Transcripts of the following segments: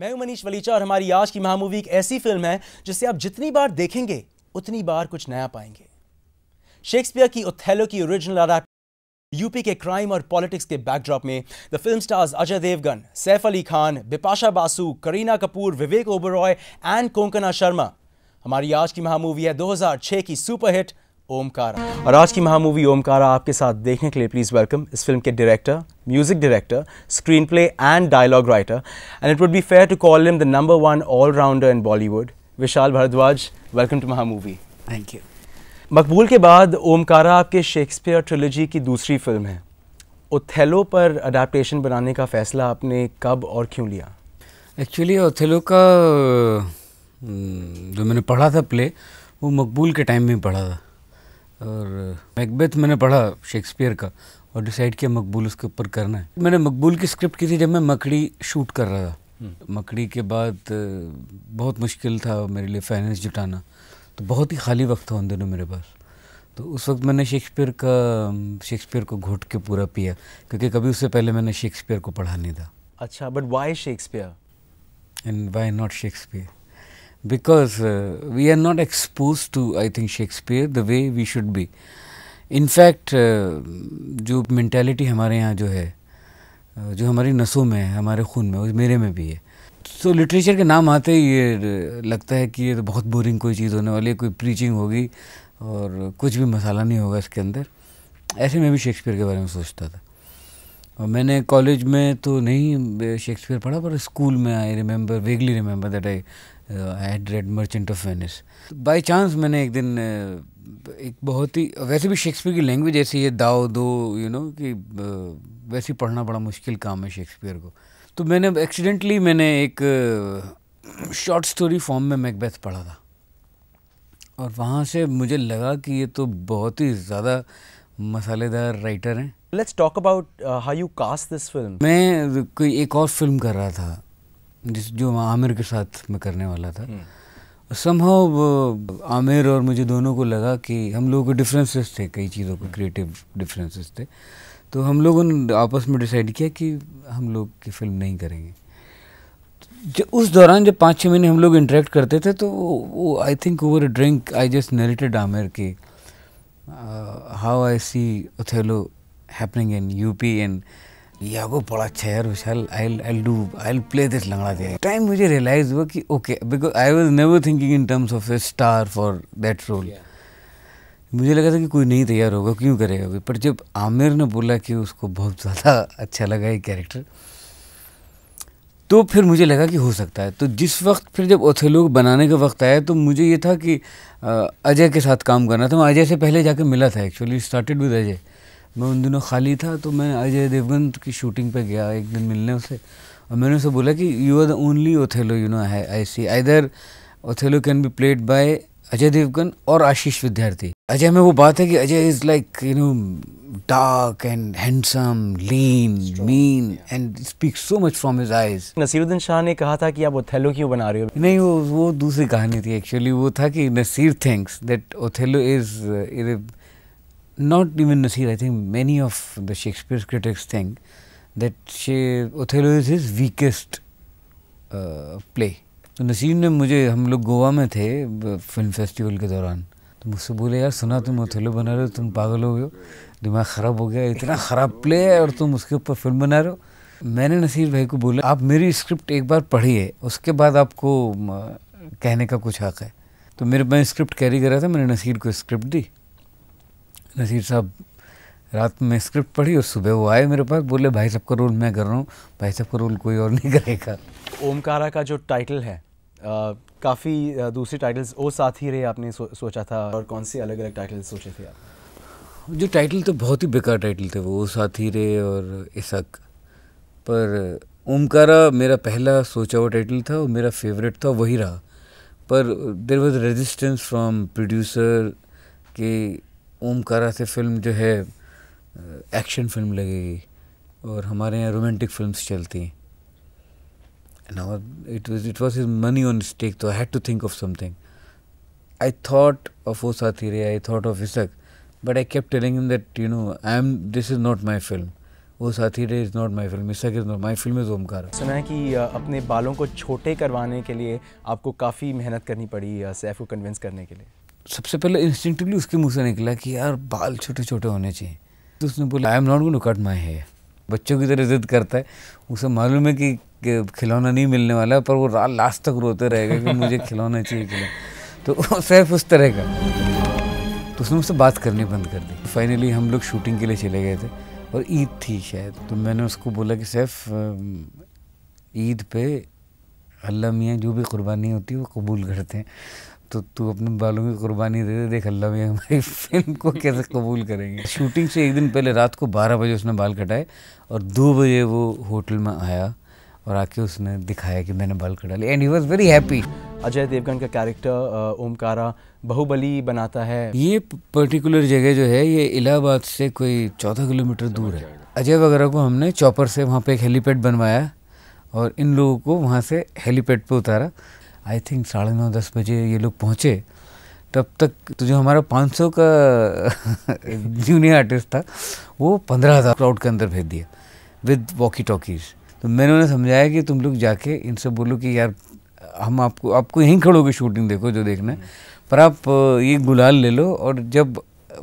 मैं हूं मनीष वलीचा और हमारी आज की महामूवी एक ऐसी फिल्म है जिसे आप जितनी बार देखेंगे उतनी बार कुछ नया पाएंगे शेक्सपियर की ओथेलो की ओरिजिनल अडाप्ट यूपी के क्राइम और पॉलिटिक्स के बैकड्रॉप में the film stars Ajay Devgan Saif Ali Khan Bipasha Basu Kareena Kapoor Vivek Oberoi and Konkona Sharma हमारी आज की महामूवी है 2006 की सुपरहिट ओमकारा और आज की महामूवी ओमकारा आपके साथ देखने के लिए प्लीज़ वेलकम इस फिल्म के director music director screenplay and dialogue writer and it would be fair to call him the number one all rounder in Bollywood Vishal Bhardwaj welcome to Maha movie thank you Maqbool के बाद ओमकारा आपके शेक्सपियर ट्रिलोजी की दूसरी film है Othello पर adaptation बनाने का फ़ैसला आपने कब और क्यों लिया एक्चुअली ओथेलो का जो मैंने पढ़ा था प्ले वो मकबूल के टाइम में पढ़ा था और मैकबेथ मैंने पढ़ा शेक्सपियर का और डिसाइड किया मकबूल उसके ऊपर करना है मैंने मकबूल की स्क्रिप्ट की थी जब मैं मकड़ी शूट कर रहा था हम्म। मकड़ी के बाद बहुत मुश्किल था मेरे लिए फाइनेंस जुटाना तो बहुत ही खाली वक्त था उन दिनों मेरे पास तो उस वक्त मैंने शेक्सपियर का शेक्सपियर को घोट के पूरा पिया क्योंकि कभी उससे पहले मैंने शेक्सपियर को पढ़ा नहीं था अच्छा but why Shakespeare and why not Shakespeare because uh, we are not exposed to I think Shakespeare the way we should be. In fact uh, जो mentality हमारे यहाँ जो है uh, जो हमारी नसों में है हमारे खून में उस मेरे में भी है सो so, लिटरेचर के नाम आते ही ये uh, लगता है कि ये तो बहुत बोरिंग कोई चीज़ होने वाली है कोई प्रीचिंग होगी और कुछ भी मसाला नहीं होगा इसके अंदर ऐसे में भी शेक्सपियर के बारे में सोचता था और मैंने कॉलेज में तो नहीं शेक्सपियर पढ़ा पर स्कूल में I remember vaguely remember that I had read Merchant of Venice by chance मैंने एक दिन uh, एक बहुत ही वैसे भी शेक्सपियर की लैंग्वेज ऐसी है दाओ though you you know know, कि uh, वैसे पढ़ना बड़ा मुश्किल काम है शेक्सपियर को तो मैंने एक्सीडेंटली मैंने एक शॉर्ट स्टोरी फॉर्म में मैकबैथ पढ़ा था और वहाँ से मुझे लगा कि ये तो बहुत ही ज़्यादा मसालेदार राइटर हैं let's talk about how you cast this film मैं कोई एक और फिल्म कर रहा था जिस जो आमिर के साथ मैं करने वाला था संभव हम्म। आमिर और मुझे दोनों को लगा कि हम लोगों के डिफरेंसेस थे कई चीज़ों के क्रिएटिव हम्म। डिफरेंसेस थे तो हम लोगों ने आपस में डिसाइड किया कि हम लोग की फिल्म नहीं करेंगे जब उस दौरान जब पाँच छः महीने हम लोग इंटरेक्ट करते थे तो वो I think over drink I just narrated Aamir के how I see Othello happening in UP and Iago बड़ा अच्छा यार Vishal I I do I play this Langda the time मुझे रियलाइज हुआ कि okay because I was never thinking in terms of a star for that role मुझे लगा था कि कोई नहीं तैयार होगा क्यों करेगा कोई पर जब आमिर ने बोला कि उसको बहुत ज़्यादा अच्छा लगा ये कैरेक्टर तो फिर मुझे लगा कि हो सकता है तो जिस वक्त फिर जब लोग बनाने का वक्त आया तो मुझे ये था कि अजय के साथ काम करना था मैं अजय से पहले जाके मिला था एक्चुअली स्टार्टेड विद अजय मैं उन दिनों खाली था तो मैं अजय देवगन की शूटिंग पे गया एक दिन मिलने उसे और मैंने उसे बोला कि you are the only Othello you know I see either Othello can be played by Ajay Devgan और आशीष विद्यार्थी अजय में वो बात है कि Ajay is like you know dark and handsome lean mean and speak so much from his eyes Naseeruddin Shah ने कहा था कि आप ओथेलो क्यों बना रहे हो नहीं वो वो दूसरी कहानी थी एक्चुअली वो था कि Naseer thinks that Othello is not even Nasir, I think many of the Shakespeare's critics think that Othello is his weakest uh, play. तो नसीर ने मुझे हम लोग गोवा में थे फिल्म फेस्टिवल के दौरान तो मुझसे बोले यार सुना तुम ओथेलो बना रहे हो तुम पागल हो गए हो दिमाग ख़राब हो गया इतना ख़राब प्ले है और तुम उसके ऊपर फिल्म बना रहे हो मैंने नसीर भाई को बोला आप मेरी स्क्रिप्ट एक बार पढ़िए उसके बाद आपको कहने का कुछ हक है तो मेरे मैं स्क्रिप्ट कैरी कर रहा था मैंने नसीर को स्क्रिप्ट दी नसीर साहब रात में स्क्रिप्ट पढ़ी और सुबह वो आए मेरे पास बोले भाई साहब का रोल मैं कर रहा हूँ भाई साहब का रोल कोई और नहीं करेगा ओमकारा का जो टाइटल है काफ़ी दूसरे टाइटल्स ओ साथ ही रहे आपने सो, सोचा था और कौन से अलग अलग टाइटल सोचे थे आप जो टाइटल तो बहुत ही बेकार टाइटल थे वो ओ साथ ही रहे और इसक पर ओमकारा मेरा पहला सोचा हुआ टाइटल था और मेरा फेवरेट था वही रहा पर there was resistance from producer के ओम कर रहे फिल्म जो है एक्शन फिल्म लगेगी और हमारे यहाँ रोमांटिक फिल्म चलती मनी ऑन स्टेक तो had to think of something I thought of O Saathi Re I thought of Ishq but I kept telling in that you know I am this is not my film O Saathi Re is not my film Ishq is not my film is Omkara सुना है कि अपने बालों को छोटे करवाने के लिए आपको काफ़ी मेहनत करनी पड़ी सैफ को कन्विंस करने के लिए सबसे पहले इंस्टेंटिवली उसके मुंह से निकला कि यार बाल छोटे छोटे होने चाहिए तो उसने बोला I am not going to cut my hair बच्चों की तरह जिद करता है उसे मालूम है कि खिलौना नहीं मिलने वाला है पर वो रात लास्ट तक रोते रहेगा कि मुझे खिलौना चाहिए खिलौना तो सिर्फ उस तरह का तो उसने उससे बात करनी बंद कर दी फाइनली हम लोग शूटिंग के लिए चले गए थे और ईद थी शायद तो मैंने उसको बोला कि सैफ ईद पे अल्लाह मियाँ जो भी कुर्बानी होती है वो कबूल करते हैं तो तू अपने बालों की कुर्बानी दे दे देख अल्लाह भी हमारी फिल्म को कैसे कबूल करेंगे शूटिंग से एक दिन पहले रात को बारह बजे उसने बाल कटाए और दो बजे वो होटल में आया और आके उसने दिखाया कि मैंने बाल कटा लिया and he was very happy Ajay Devgan का कैरेक्टर ओमकारा बहुबली बनाता है ये पर्टिकुलर जगह जो है ये इलाहाबाद से कोई चौदह किलोमीटर दूर है अजय वगैरह को हमने चॉपर से वहाँ पे एक हेलीपैड बनवाया और इन लोगों को वहाँ से हेलीपैड पे उतारा आई थिंक साढ़े नौ दस बजे ये लोग पहुँचे तब तक तो जो हमारा 500 का जूनियर आर्टिस्ट था वो पंद्रह हज़ार क्राउड के अंदर भेज दिया विद वॉकी टॉकीज तो मैंने उन्हें समझाया कि तुम लोग जाके इनसे बोलो कि यार हम आपको आपको यहीं खड़ोगे शूटिंग देखो जो देखना है पर आप ये गुलाल ले लो और जब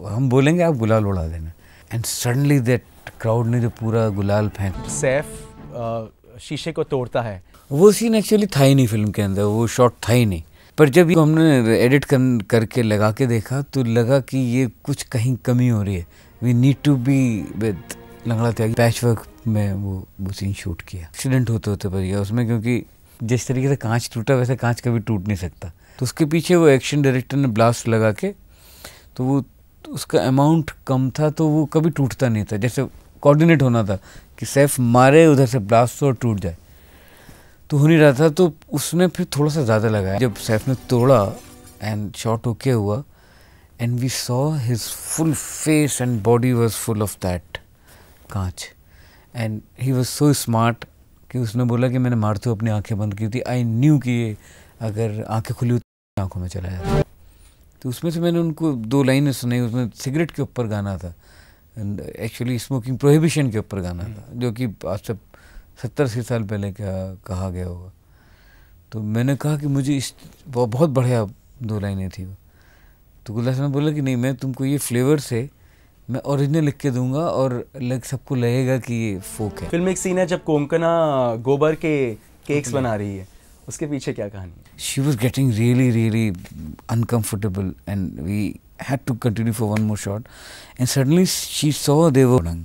हम बोलेंगे आप गुलाल उड़ा देना एंड सडनली दैट क्राउड ने जो पूरा गुलाल फेंक सैफ शीशे को तोड़ता है वो सीन एक्चुअली था ही नहीं फिल्म के अंदर वो शॉट था ही नहीं पर जब हमने एडिट कर करके लगा के देखा तो लगा कि ये कुछ कहीं कमी हो रही है we need to be with Langda Tyagi patch work में वो वो सीन शूट किया एक्सीडेंट होते होते पर गया उसमें क्योंकि जिस तरीके से कांच टूटा वैसे कांच कभी टूट नहीं सकता तो उसके पीछे वो एक्शन डायरेक्टर ने ब्लास्ट लगा के तो वो उसका अमाउंट कम था तो वो कभी टूटता नहीं था जैसे कोऑर्डिनेट होना था कि सैफ मारे उधर से ब्लास्ट हो और टूट जाए तो हो नहीं रहा था तो उसने फिर थोड़ा सा ज़्यादा लगाया जब सैफ ने तोड़ा एंड शॉट ओके हुआ and we saw his full face and body was full of that कांच and he was so smart कि उसने बोला कि मैंने मारते तो अपनी आंखें बंद की थी आई न्यू कि ये अगर आंखें खुली होती तो आंखों में चला जाता तो उसमें से मैंने उनको दो लाइनें सुनाई उसमें सिगरेट के ऊपर गाना था एक्चुअली स्मोकिंग प्रोहिबिशन के ऊपर गाना था जो कि आज सब सत्तर अस्सी साल पहले क्या कहा गया होगा तो मैंने कहा कि मुझे इस बहुत बढ़िया दो लाइनें थी वो तो गुलदास ने बोला कि नहीं मैं तुमको ये फ्लेवर से मैं ओरिजिनल लिख के दूंगा और लग सबको लगेगा कि ये फोक है फिल्म एक सीन है जब कोंकना गोबर के केक्स बना रही है उसके पीछे क्या कहानी she was getting really really uncomfortable and we had to continue for one more shot and suddenly she saw देवर रंग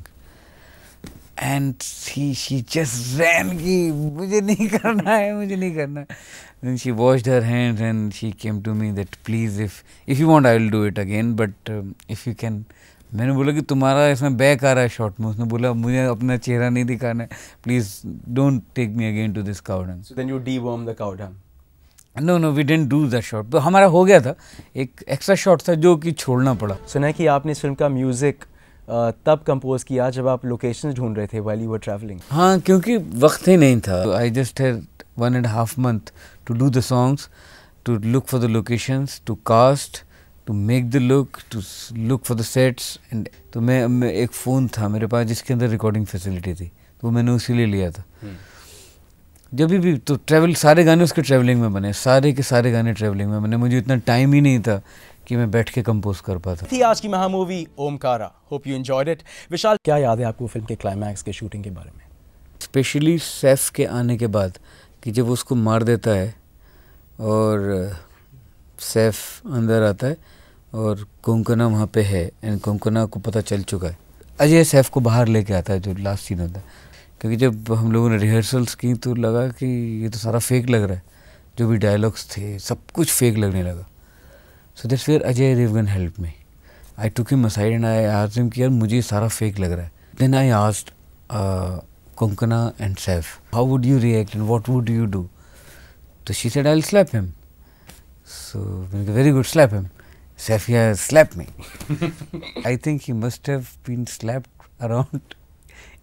and she she just ran की मुझे नहीं करना है मुझे नहीं करना है she wash her hand and she came to me that please if if you you I will do it again but if you can मैंने बोला कि तुम्हारा इसमें बैक आ रहा है शॉट में उसने बोला मुझे अपना चेहरा नहीं दिखाना है please don't take me again to this cow dung then you डी warm the cow dung no no we didn't do the shot तो हमारा हो गया था एक एक्स्ट्रा शॉट था जो कि छोड़ना पड़ा सुना है कि आपने इस फिल्म का म्यूज़िक तब कंपोज किया जब आप लोकेशन ढूंढ रहे थे वाइल यू वर ट्रैवलिंग हाँ क्योंकि वक्त ही नहीं था I just had one and half month to do the songs to look for the locations to cast to make the look to look for the sets and तो मैं, एक phone था मेरे पास जिसके अंदर रिकॉर्डिंग फैसिलिटी थी तो मैंने उसी लिए लिया था hmm. जब भी तो ट्रैवल सारे गाने उसके ट्रैवलिंग में बने सारे के सारे गाने ट्रैवलिंग में बने मुझे इतना टाइम ही नहीं था कि मैं बैठ के कंपोज कर पाता थी आज की महामूवी Omkara hope you enjoyed it Vishal क्या याद है आपको फिल्म के क्लाइमैक्स के शूटिंग के बारे में स्पेशली सैफ के आने के बाद कि जब उसको मार देता है और सैफ अंदर आता है और कोंकना वहाँ पे है एंड कोंकना को पता चल चुका है अजय सैफ को बाहर लेके आता है जो लास्ट सीन होता है क्योंकि जब हम लोगों ने रिहर्सल्स की तो लगा कि ये तो सारा फेक लग रहा है जो भी डायलॉग्स थे सब कुछ फेक लगने लगा so that's where Ajay Devgan help me I took him aside and I आज हिम कि यार मुझे सारा फेक लग रहा है then I asked Konkona and Saif how would you react and what would you do तो she said I slap him so very good slap him Safia slap me I think he must have been slap around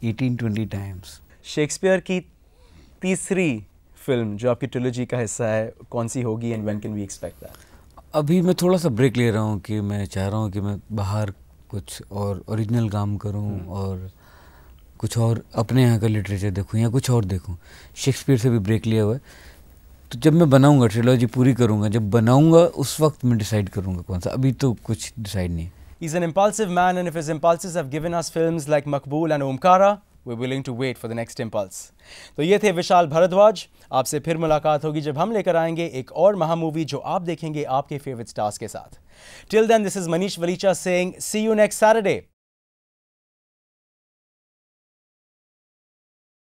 eighteen twenty times Shakespeare की तीसरी film जो आपकी trilogy का हिस्सा है कौन सी होगी and when can we expect that अभी मैं थोड़ा सा ब्रेक ले रहा हूँ कि मैं चाह रहा हूँ कि मैं बाहर कुछ और ओरिजिनल काम करूँ हम्म। और कुछ और अपने यहाँ का लिटरेचर देखूँ या कुछ और देखूँ शेक्सपियर से भी ब्रेक लिया हुआ है तो जब मैं बनाऊँगा ट्रिलॉजी पूरी करूँगा जब बनाऊँगा उस वक्त मैं डिसाइड करूँगा कौन सा अभी तो कुछ डिसाइड नहीं He's an impulsive man and if his impulses have given us films like Makbul and Omkara, we willing to wait for the next impulse तो ये थे विशाल भारद्वाज आपसे फिर मुलाकात होगी जब हम लेकर आएंगे एक और महामूवी जो आप देखेंगे आपके फेवरेट स्टार्स के साथ till then this is Manish Walecha saying see you next Saturday